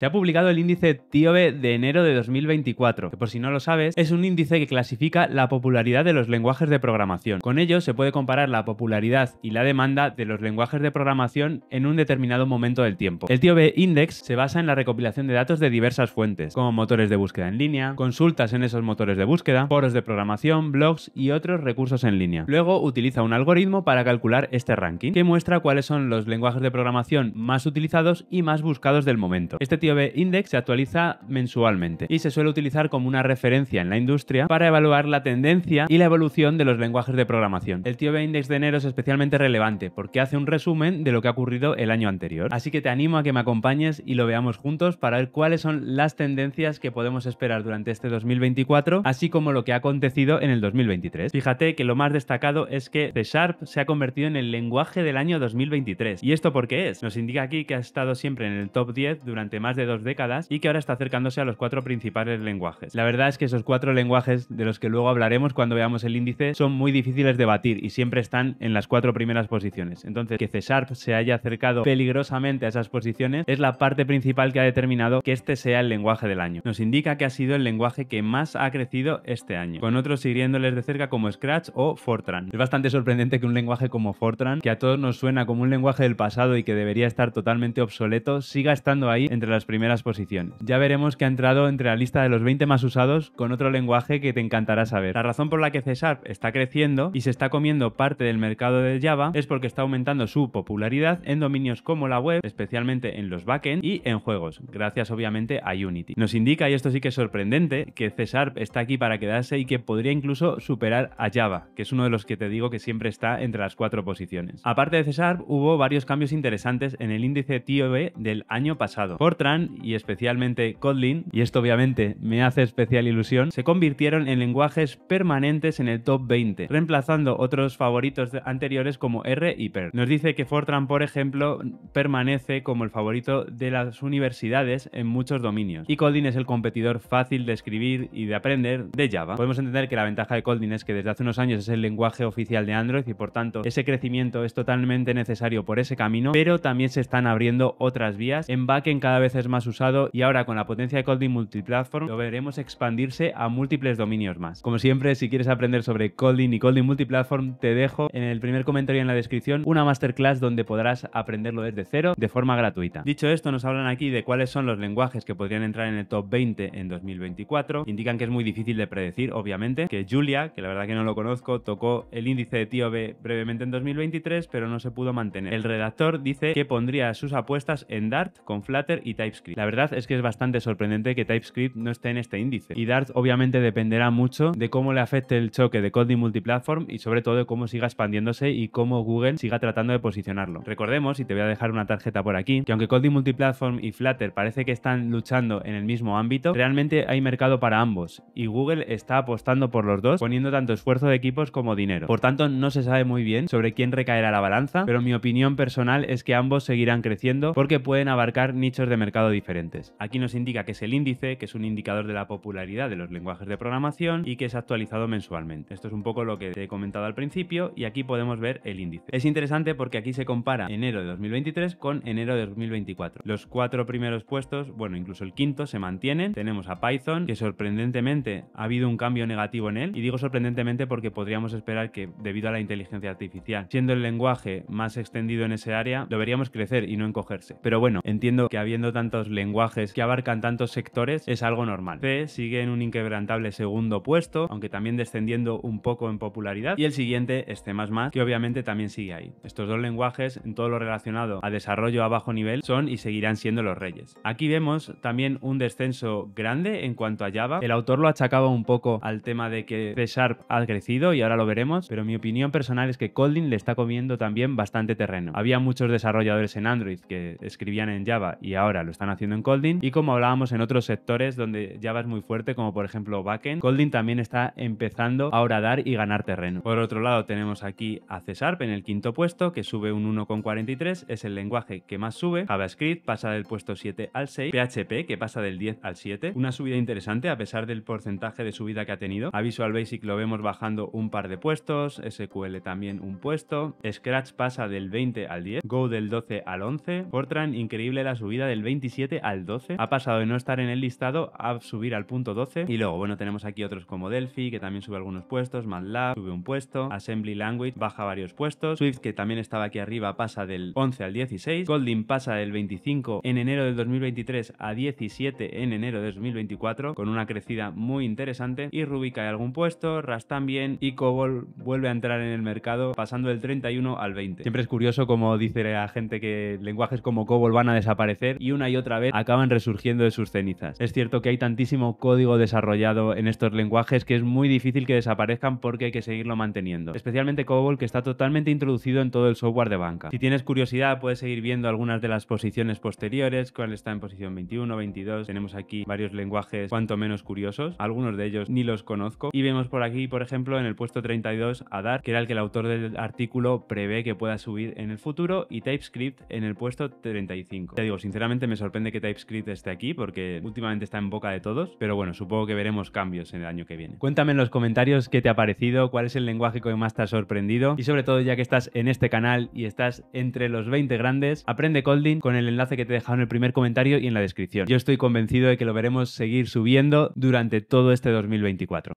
Se ha publicado el índice TIOBE de enero de 2024, que por si no lo sabes, es un índice que clasifica la popularidad de los lenguajes de programación. Con ello se puede comparar la popularidad y la demanda de los lenguajes de programación en un determinado momento del tiempo. El TIOBE Index se basa en la recopilación de datos de diversas fuentes, como motores de búsqueda en línea, consultas en esos motores de búsqueda, foros de programación, blogs y otros recursos en línea. Luego utiliza un algoritmo para calcular este ranking, que muestra cuáles son los lenguajes de programación más utilizados y más buscados del momento. Este CIOB Index se actualiza mensualmente y se suele utilizar como una referencia en la industria para evaluar la tendencia y la evolución de los lenguajes de programación. El CIOB Index de enero es especialmente relevante porque hace un resumen de lo que ha ocurrido el año anterior. Así que te animo a que me acompañes y lo veamos juntos para ver cuáles son las tendencias que podemos esperar durante este 2024, así como lo que ha acontecido en el 2023. Fíjate que lo más destacado es que C Sharp se ha convertido en el lenguaje del año 2023. ¿Y esto por qué es? Nos indica aquí que ha estado siempre en el top 10 durante más de dos décadas y que ahora está acercándose a los cuatro principales lenguajes. La verdad es que esos cuatro lenguajes, de los que luego hablaremos cuando veamos el índice, son muy difíciles de batir y siempre están en las cuatro primeras posiciones. Entonces, que C Sharp se haya acercado peligrosamente a esas posiciones es la parte principal que ha determinado que este sea el lenguaje del año. Nos indica que ha sido el lenguaje que más ha crecido este año, con otros siguiéndoles de cerca como Scratch o Fortran. Es bastante sorprendente que un lenguaje como Fortran, que a todos nos suena como un lenguaje del pasado y que debería estar totalmente obsoleto, siga estando ahí entre las primeras posiciones. Ya veremos que ha entrado entre la lista de los 20 más usados con otro lenguaje que te encantará saber. La razón por la que C Sharp está creciendo y se está comiendo parte del mercado de Java es porque está aumentando su popularidad en dominios como la web, especialmente en los backend y en juegos, gracias obviamente a Unity. Nos indica, y esto sí que es sorprendente, que C Sharp está aquí para quedarse y que podría incluso superar a Java, que es uno de los que te digo que siempre está entre las cuatro posiciones. Aparte de C Sharp, hubo varios cambios interesantes en el índice TOE del año pasado. Fortran y especialmente Kotlin, y esto obviamente me hace especial ilusión, se convirtieron en lenguajes permanentes en el top 20, reemplazando otros favoritos anteriores como R y Perl Nos dice que Fortran, por ejemplo, permanece como el favorito de las universidades en muchos dominios, y Kotlin es el competidor fácil de escribir y de aprender de Java. Podemos entender que la ventaja de Kotlin es que desde hace unos años es el lenguaje oficial de Android y por tanto ese crecimiento es totalmente necesario por ese camino, pero también se están abriendo otras vías en backend cada vez es más usado y ahora con la potencia de Colding Multiplatform lo veremos expandirse a múltiples dominios más. Como siempre, si quieres aprender sobre Colding y Colding Multiplatform, te dejo en el primer comentario en la descripción una masterclass donde podrás aprenderlo desde cero de forma gratuita. Dicho esto, nos hablan aquí de cuáles son los lenguajes que podrían entrar en el top 20 en 2024. Indican que es muy difícil de predecir, obviamente, que Julia, que la verdad que no lo conozco, tocó el índice de tío brevemente en 2023, pero no se pudo mantener. El redactor dice que pondría sus apuestas en Dart con Flutter y la verdad es que es bastante sorprendente que TypeScript no esté en este índice. Y Dart obviamente dependerá mucho de cómo le afecte el choque de Kotlin multiplatform y sobre todo de cómo siga expandiéndose y cómo Google siga tratando de posicionarlo. Recordemos, y te voy a dejar una tarjeta por aquí, que aunque Kotlin multiplatform y Flutter parece que están luchando en el mismo ámbito, realmente hay mercado para ambos y Google está apostando por los dos, poniendo tanto esfuerzo de equipos como dinero. Por tanto, no se sabe muy bien sobre quién recaerá la balanza, pero mi opinión personal es que ambos seguirán creciendo porque pueden abarcar nichos de mercado diferentes. Aquí nos indica que es el índice, que es un indicador de la popularidad de los lenguajes de programación y que es actualizado mensualmente. Esto es un poco lo que te he comentado al principio y aquí podemos ver el índice. Es interesante porque aquí se compara enero de 2023 con enero de 2024. Los cuatro primeros puestos, bueno, incluso el quinto, se mantienen. Tenemos a Python, que sorprendentemente ha habido un cambio negativo en él. Y digo sorprendentemente porque podríamos esperar que, debido a la inteligencia artificial, siendo el lenguaje más extendido en ese área, deberíamos crecer y no encogerse. Pero bueno, entiendo que habiendo tanto tantos lenguajes, que abarcan tantos sectores, es algo normal. C sigue en un inquebrantable segundo puesto, aunque también descendiendo un poco en popularidad. Y el siguiente es este C++, que obviamente también sigue ahí. Estos dos lenguajes, en todo lo relacionado a desarrollo a bajo nivel, son y seguirán siendo los reyes. Aquí vemos también un descenso grande en cuanto a Java. El autor lo achacaba un poco al tema de que C Sharp ha crecido y ahora lo veremos, pero mi opinión personal es que Kotlin le está comiendo también bastante terreno. Había muchos desarrolladores en Android que escribían en Java y ahora lo están haciendo en Colding. Y como hablábamos en otros sectores donde Java es muy fuerte, como por ejemplo backend, Colding también está empezando ahora a dar y ganar terreno. Por otro lado, tenemos aquí a C en el quinto puesto, que sube un 1,43, es el lenguaje que más sube. JavaScript pasa del puesto 7 al 6. PHP, que pasa del 10 al 7. Una subida interesante a pesar del porcentaje de subida que ha tenido. A Visual Basic lo vemos bajando un par de puestos, SQL también un puesto, Scratch pasa del 20 al 10, Go del 12 al 11, Fortran increíble la subida del 20 al 12. Ha pasado de no estar en el listado a subir al punto 12. Y luego, bueno, tenemos aquí otros como Delphi, que también sube algunos puestos, MATLAB sube un puesto, Assembly Language baja varios puestos, Swift, que también estaba aquí arriba, pasa del 11 al 16, Golding pasa del 25 en enero del 2023 a 17 en enero de 2024, con una crecida muy interesante, y Ruby cae algún puesto, Rust también, y Cobol vuelve a entrar en el mercado pasando del 31 al 20. Siempre es curioso como dice la gente que lenguajes como Cobol van a desaparecer y una y otra vez acaban resurgiendo de sus cenizas. Es cierto que hay tantísimo código desarrollado en estos lenguajes que es muy difícil que desaparezcan porque hay que seguirlo manteniendo. Especialmente COBOL que está totalmente introducido en todo el software de banca. Si tienes curiosidad puedes seguir viendo algunas de las posiciones posteriores, cuál está en posición 21, 22. Tenemos aquí varios lenguajes cuanto menos curiosos, algunos de ellos ni los conozco. Y vemos por aquí, por ejemplo, en el puesto 32 a que era el que el autor del artículo prevé que pueda subir en el futuro, y TypeScript en el puesto 35. Te digo, sinceramente me sorprende sorprende que TypeScript esté aquí porque últimamente está en boca de todos, pero bueno, supongo que veremos cambios en el año que viene. Cuéntame en los comentarios qué te ha parecido, cuál es el lenguaje que más te ha sorprendido y sobre todo ya que estás en este canal y estás entre los 20 grandes, aprende Colding con el enlace que te he dejado en el primer comentario y en la descripción. Yo estoy convencido de que lo veremos seguir subiendo durante todo este 2024.